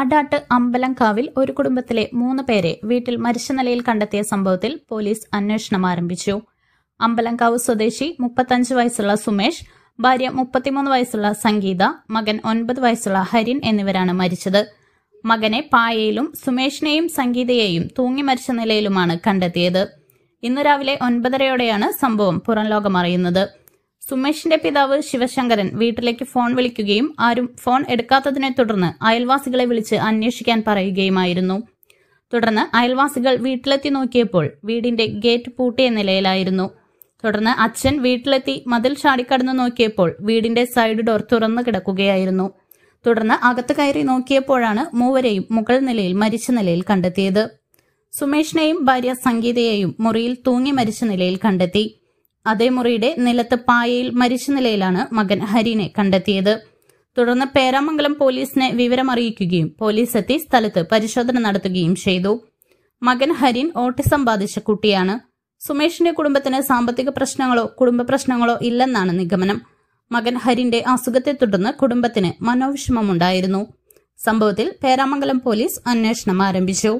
അടാട്ട് അമ്പലംകാവിൽ ഒരു കുടുംബത്തിലെ മൂന്ന് പേരെ വീട്ടിൽ മരിച്ച നിലയിൽ കണ്ടെത്തിയ സംഭവത്തിൽ പോലീസ് അന്വേഷണം ആരംഭിച്ചു അമ്പലംകാവ് സ്വദേശി മുപ്പത്തഞ്ച് വയസ്സുള്ള സുമേഷ് ഭാര്യ മുപ്പത്തിമൂന്ന് വയസ്സുള്ള സംഗീത മകൻ ഒൻപത് വയസ്സുള്ള ഹരിൻ എന്നിവരാണ് മരിച്ചത് മകനെ പായയിലും സുമേഷിനെയും സംഗീതയെയും തൂങ്ങി മരിച്ച നിലയിലുമാണ് കണ്ടെത്തിയത് ഇന്ന് രാവിലെ ഒൻപതരയോടെയാണ് സംഭവം പുറം ലോകമറിയുന്നത് സുമേഷിന്റെ പിതാവ് ശിവശങ്കരൻ വീട്ടിലേക്ക് ഫോൺ വിളിക്കുകയും ആരും ഫോൺ എടുക്കാത്തതിനെ തുടർന്ന് അയൽവാസികളെ വിളിച്ച് അന്വേഷിക്കാൻ പറയുകയുമായിരുന്നു തുടർന്ന് അയൽവാസികൾ വീട്ടിലെത്തി നോക്കിയപ്പോൾ വീടിന്റെ ഗേറ്റ് പൂട്ടിയ നിലയിലായിരുന്നു തുടർന്ന് അച്ഛൻ വീട്ടിലെത്തി മതിൽ ചാടിക്കടന്ന് നോക്കിയപ്പോൾ വീടിന്റെ സൈഡ് ഡോർ തുറന്നു കിടക്കുകയായിരുന്നു തുടർന്ന് അകത്ത് കയറി നോക്കിയപ്പോഴാണ് മൂവരെയും മുകൾ നിലയിൽ മരിച്ച നിലയിൽ കണ്ടെത്തിയത് സുമേഷിനെയും ഭാര്യ സംഗീതയെയും മുറിയിൽ തൂങ്ങി മരിച്ച നിലയിൽ കണ്ടെത്തി അതേ മുറിയുടെ നിലത്ത് പായയിൽ മരിച്ച നിലയിലാണ് മകൻ ഹരിനെ കണ്ടെത്തിയത് തുടർന്ന് പേരാമംഗലം പോലീസിനെ വിവരമറിയിക്കുകയും പോലീസ് എത്തി സ്ഥലത്ത് പരിശോധന നടത്തുകയും ചെയ്തു മകൻ ഹരിൻ ഓട്ടിസം ബാധിച്ച കുട്ടിയാണ് സുമേഷിന്റെ കുടുംബത്തിന് സാമ്പത്തിക പ്രശ്നങ്ങളോ കുടുംബ പ്രശ്നങ്ങളോ ഇല്ലെന്നാണ് നിഗമനം മകൻ ഹരിന്റെ അസുഖത്തെ തുടർന്ന് കുടുംബത്തിന് മനോവിഷമമുണ്ടായിരുന്നു സംഭവത്തിൽ പേരാമംഗലം പോലീസ് അന്വേഷണം ആരംഭിച്ചു